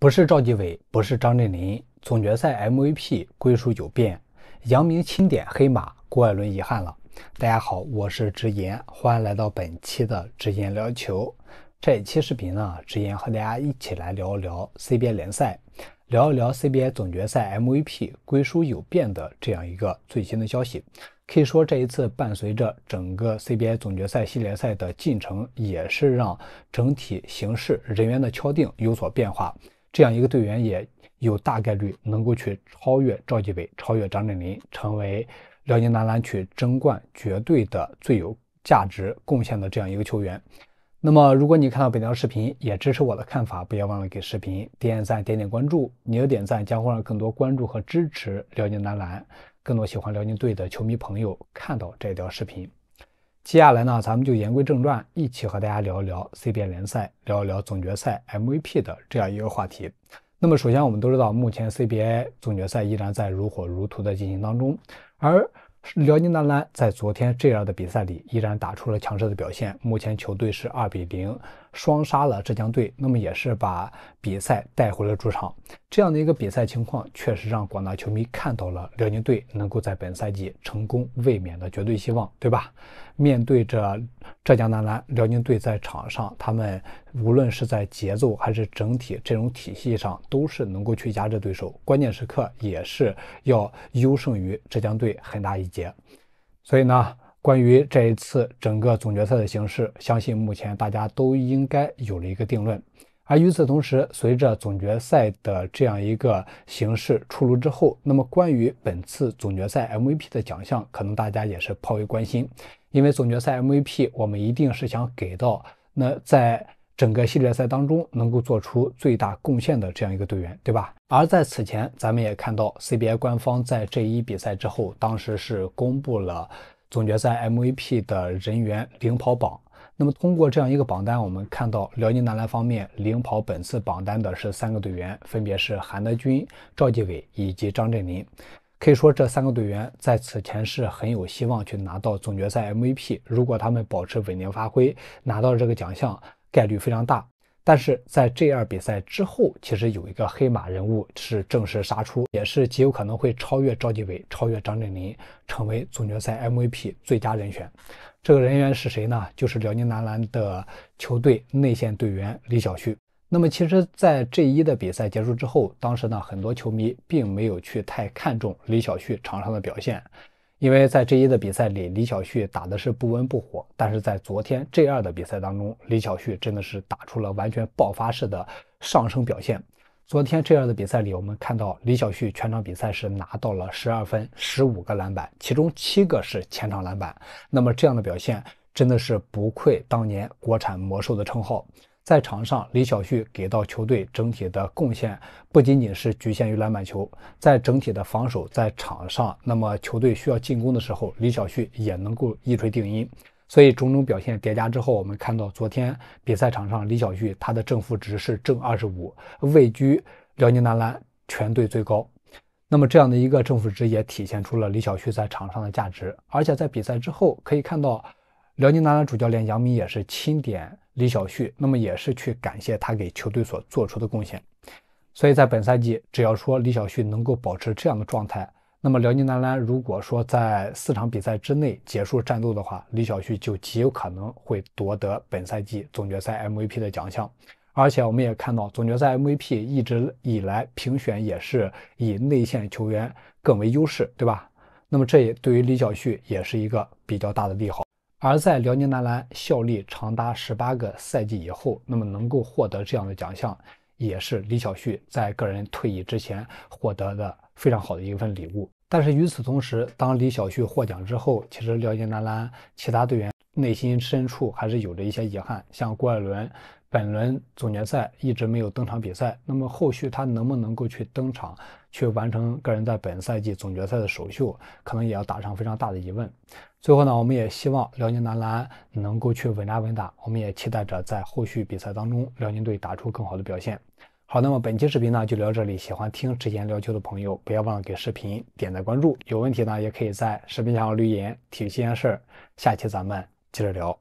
不是赵继伟，不是张镇麟，总决赛 MVP 归属有变，杨明钦点黑马，郭艾伦遗憾了。大家好，我是直言，欢迎来到本期的直言聊球。这一期视频呢，直言和大家一起来聊一聊 CBA 联赛，聊一聊 CBA 总决赛 MVP 归属有变的这样一个最新的消息。可以说，这一次伴随着整个 CBA 总决赛系列赛的进程，也是让整体形势、人员的敲定有所变化。这样一个队员也有大概率能够去超越赵继伟，超越张镇麟，成为辽宁男篮去争冠绝对的最有价值贡献的这样一个球员。那么，如果你看到本条视频，也支持我的看法，不要忘了给视频点赞、点点关注。你的点赞将会让更多关注和支持辽宁男篮、更多喜欢辽宁队的球迷朋友看到这条视频。接下来呢，咱们就言归正传，一起和大家聊一聊 CBA 联赛，聊一聊总决赛 MVP 的这样一个话题。那么，首先我们都知道，目前 CBA 总决赛依然在如火如荼的进行当中，而辽宁男篮在昨天这样的比赛里，依然打出了强势的表现，目前球队是二比零双杀了浙江队，那么也是把比赛带回了主场。这样的一个比赛情况，确实让广大球迷看到了辽宁队能够在本赛季成功卫冕的绝对希望，对吧？面对着浙江男篮，辽宁队在场上，他们无论是在节奏还是整体阵容体系上，都是能够去压制对手。关键时刻也是要优胜于浙江队很大一截。所以呢，关于这一次整个总决赛的形式，相信目前大家都应该有了一个定论。而与此同时，随着总决赛的这样一个形式出炉之后，那么关于本次总决赛 MVP 的奖项，可能大家也是颇为关心，因为总决赛 MVP 我们一定是想给到那在整个系列赛当中能够做出最大贡献的这样一个队员，对吧？而在此前，咱们也看到 CBA 官方在这一比赛之后，当时是公布了总决赛 MVP 的人员领跑榜。那么通过这样一个榜单，我们看到辽宁男篮方面领跑本次榜单的是三个队员，分别是韩德君、赵继伟以及张镇麟。可以说，这三个队员在此前是很有希望去拿到总决赛 MVP。如果他们保持稳定发挥，拿到这个奖项概率非常大。但是在 G 二比赛之后，其实有一个黑马人物是正式杀出，也是极有可能会超越赵继伟、超越张镇麟，成为总决赛 MVP 最佳人选。这个人员是谁呢？就是辽宁男篮的球队内线队员李晓旭。那么，其实，在 G 一的比赛结束之后，当时呢，很多球迷并没有去太看重李晓旭场上的表现。因为在 G 一的比赛里，李晓旭打的是不温不火，但是在昨天 G 二的比赛当中，李晓旭真的是打出了完全爆发式的上升表现。昨天 G 二的比赛里，我们看到李晓旭全场比赛是拿到了十二分、十五个篮板，其中七个是前场篮板。那么这样的表现，真的是不愧当年国产魔兽的称号。在场上，李晓旭给到球队整体的贡献不仅仅是局限于篮板球，在整体的防守，在场上，那么球队需要进攻的时候，李晓旭也能够一锤定音。所以种种表现叠加之后，我们看到昨天比赛场上，李晓旭他的正负值是正二十五，位居辽宁男篮全队最高。那么这样的一个正负值也体现出了李晓旭在场上的价值，而且在比赛之后可以看到，辽宁男篮主教练杨明也是钦点。李晓旭，那么也是去感谢他给球队所做出的贡献，所以在本赛季，只要说李晓旭能够保持这样的状态，那么辽宁男篮如果说在四场比赛之内结束战斗的话，李晓旭就极有可能会夺得本赛季总决赛 MVP 的奖项，而且我们也看到，总决赛 MVP 一直以来评选也是以内线球员更为优势，对吧？那么这也对于李晓旭也是一个比较大的利好。而在辽宁男篮效力长达十八个赛季以后，那么能够获得这样的奖项，也是李晓旭在个人退役之前获得的非常好的一份礼物。但是与此同时，当李晓旭获奖之后，其实辽宁男篮其他队员内心深处还是有着一些遗憾，像郭艾伦。本轮总决赛一直没有登场比赛，那么后续他能不能够去登场，去完成个人在本赛季总决赛的首秀，可能也要打上非常大的疑问。最后呢，我们也希望辽宁男篮能够去稳扎稳打，我们也期待着在后续比赛当中，辽宁队打出更好的表现。好，那么本期视频呢就聊这里，喜欢听直言聊球的朋友，不要忘了给视频点赞关注。有问题呢，也可以在视频下方留言。体育新鲜事，下期咱们接着聊。